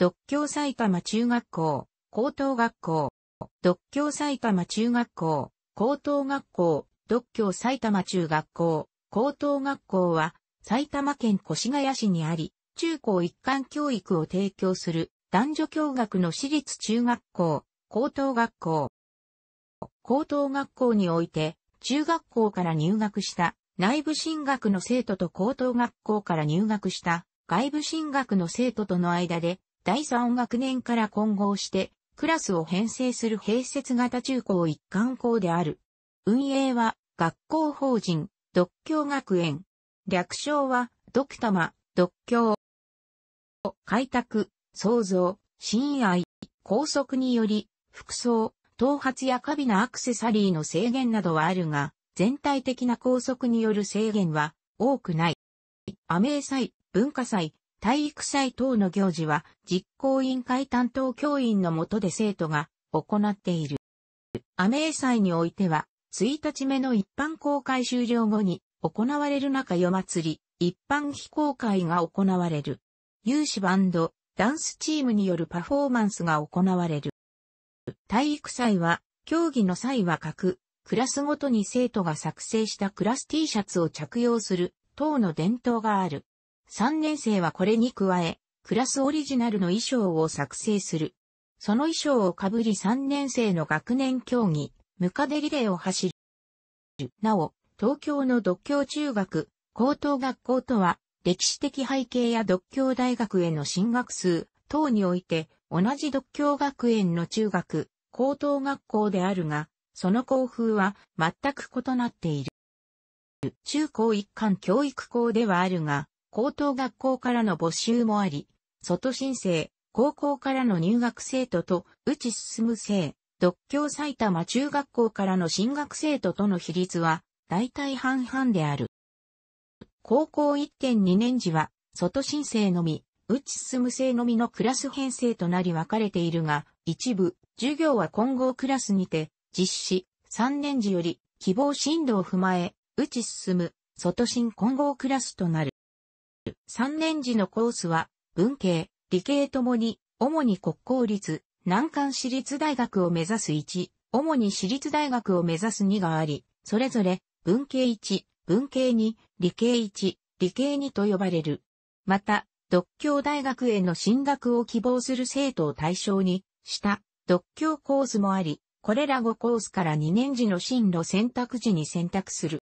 独協埼玉中学校、高等学校、独協埼玉中学校、高等学校、独協埼玉中学校、高等学校は、埼玉県越谷市にあり、中高一貫教育を提供する男女共学の私立中学校、高等学校。高等学校において、中学校から入学した内部進学の生徒と高等学校から入学した外部進学の生徒との間で第3学年から混合して、クラスを編成する併設型中高一貫校である。運営は、学校法人、独協学園。略称は、ドクタマ、独協。開拓、創造、親愛、拘束により、服装、頭髪やカビなアクセサリーの制限などはあるが、全体的な拘束による制限は多くない。アメー祭、文化祭、体育祭等の行事は実行委員会担当教員のもとで生徒が行っている。アメー祭においては、1日目の一般公開終了後に行われる中夜祭り、一般非公開が行われる。有志バンド、ダンスチームによるパフォーマンスが行われる。体育祭は、競技の際は各、クラスごとに生徒が作成したクラス T シャツを着用する、等の伝統がある。3年生はこれに加え、クラスオリジナルの衣装を作成する。その衣装をかぶり3年生の学年競技、ムカデリレーを走る。なお、東京の独協中学、高等学校とは、歴史的背景や独協大学への進学数等において、同じ独協学園の中学、高等学校であるが、その校風は全く異なっている。中高一貫教育校ではあるが、高等学校からの募集もあり、外申請、高校からの入学生徒と、内進む生、独協埼玉中学校からの進学生徒との比率は、大体半々である。高校1.2年時は、外申請のみ、内進む生のみのクラス編成となり分かれているが、一部、授業は混合クラスにて、実施、3年時より、希望進路を踏まえ、内進む、外進混合クラスとなる。3年時のコースは、文系、理系ともに、主に国公立、難関私立大学を目指す1、主に私立大学を目指す2があり、それぞれ、文系1、文系2、理系1、理系2と呼ばれる。また、独協大学への進学を希望する生徒を対象にした独協コースもあり、これら5コースから2年時の進路選択時に選択する。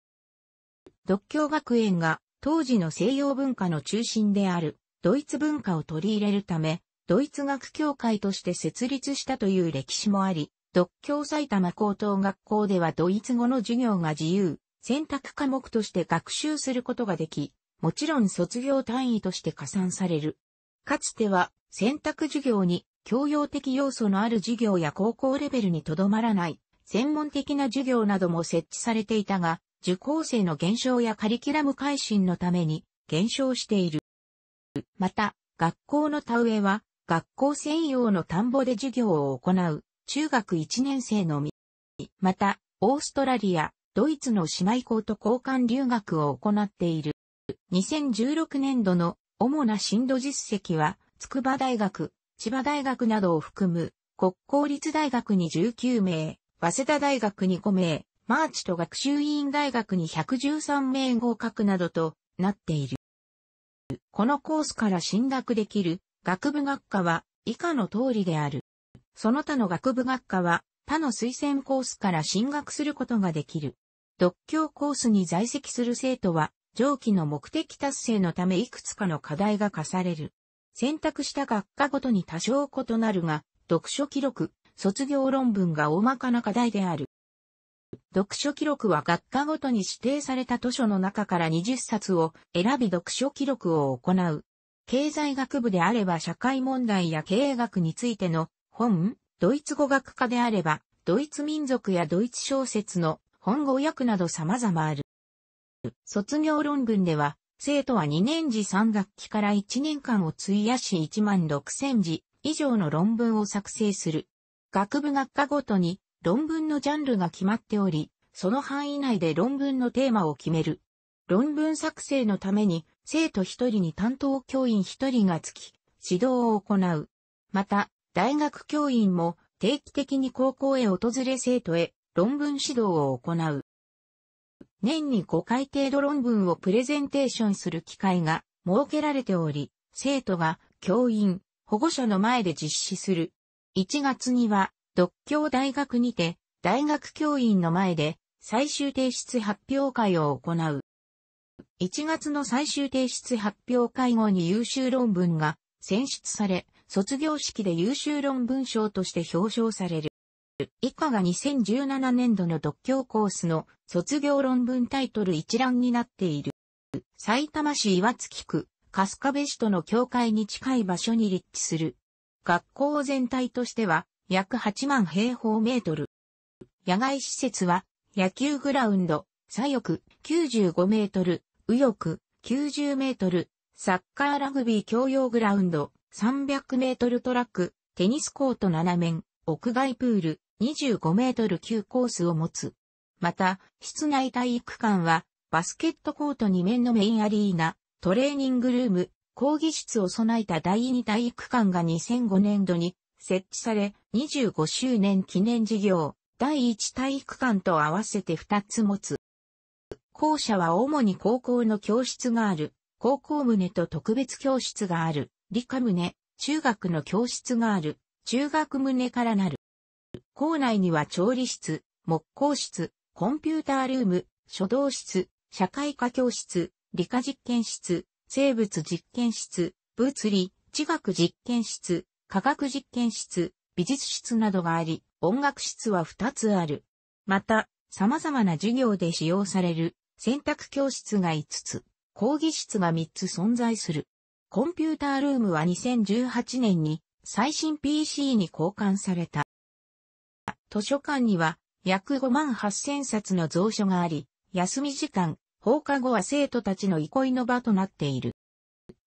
独協学園が当時の西洋文化の中心であるドイツ文化を取り入れるため、ドイツ学協会として設立したという歴史もあり、独協埼玉高等学校ではドイツ語の授業が自由、選択科目として学習することができ、もちろん卒業単位として加算される。かつては選択授業に教養的要素のある授業や高校レベルにとどまらない、専門的な授業なども設置されていたが、受講生の減少やカリキュラム改新のために減少している。また、学校の田植えは、学校専用の田んぼで授業を行う、中学1年生のみ。また、オーストラリア、ドイツの姉妹校と交換留学を行っている。2016年度の主な進路実績は、筑波大学、千葉大学などを含む、国公立大学に19名、早稲田大学に5名、マーチと学習委員大学に113名合格などとなっている。このコースから進学できる学部学科は以下の通りである。その他の学部学科は他の推薦コースから進学することができる。独協コースに在籍する生徒は上記の目的達成のためいくつかの課題が課される。選択した学科ごとに多少異なるが、読書記録、卒業論文が大まかな課題である。読書記録は学科ごとに指定された図書の中から20冊を選び読書記録を行う。経済学部であれば社会問題や経営学についての本、ドイツ語学科であれば、ドイツ民族やドイツ小説の本語訳など様々ある。卒業論文では、生徒は2年次3学期から1年間を費やし1万6 0 0 0字以上の論文を作成する。学部学科ごとに論文のジャンルが決まっており、その範囲内で論文のテーマを決める。論文作成のために、生徒一人に担当教員一人がつき、指導を行う。また、大学教員も定期的に高校へ訪れ生徒へ論文指導を行う。年に5回程度論文をプレゼンテーションする機会が設けられており、生徒が教員、保護者の前で実施する。1月には独協大学にて、大学教員の前で最終提出発表会を行う。1月の最終提出発表会後に優秀論文が選出され、卒業式で優秀論文賞として表彰される。以下が2017年度の独協コースの卒業論文タイトル一覧になっている。埼玉市岩月区、春日部市との境界に近い場所に立地する。学校全体としては、約8万平方メートル。野外施設は、野球グラウンド、左翼95メートル、右翼90メートル、サッカーラグビー共用グラウンド、300メートルトラック、テニスコート7面、屋外プール、25メートル級コースを持つ。また、室内体育館は、バスケットコート2面のメインアリーナ、トレーニングルーム、講義室を備えた第2体育館が2005年度に設置され、25周年記念事業、第1体育館と合わせて2つ持つ。校舎は主に高校の教室がある、高校棟と特別教室がある、理科棟、中学の教室がある、中学棟からなる。校内には調理室、木工室、コンピュータールーム、書道室、社会科教室、理科実験室、生物実験室、物理、地学実験室、科学実験室、美術室などがあり、音楽室は2つある。また、様々な授業で使用される選択教室が5つ、講義室が3つ存在する。コンピュータールームは2018年に最新 PC に交換された。図書館には約5万8000冊の蔵書があり、休み時間、放課後は生徒たちの憩いの場となっている。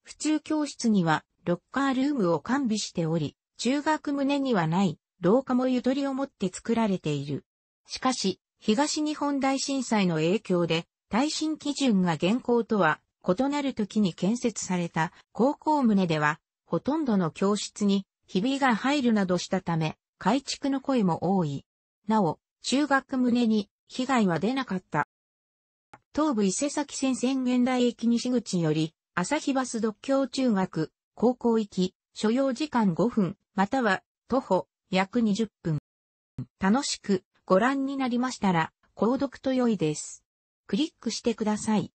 府中教室にはロッカールームを完備しており、中学棟にはない廊下もゆとりを持って作られている。しかし、東日本大震災の影響で、耐震基準が現行とは異なる時に建設された高校棟では、ほとんどの教室にひびが入るなどしたため、改築の声も多い。なお、中学棟に被害は出なかった。東武伊勢崎線宣言代駅西口より、朝日バス独協中学、高校行き、所要時間5分、または、徒歩、約20分。楽しくご覧になりましたら、購読と良いです。クリックしてください。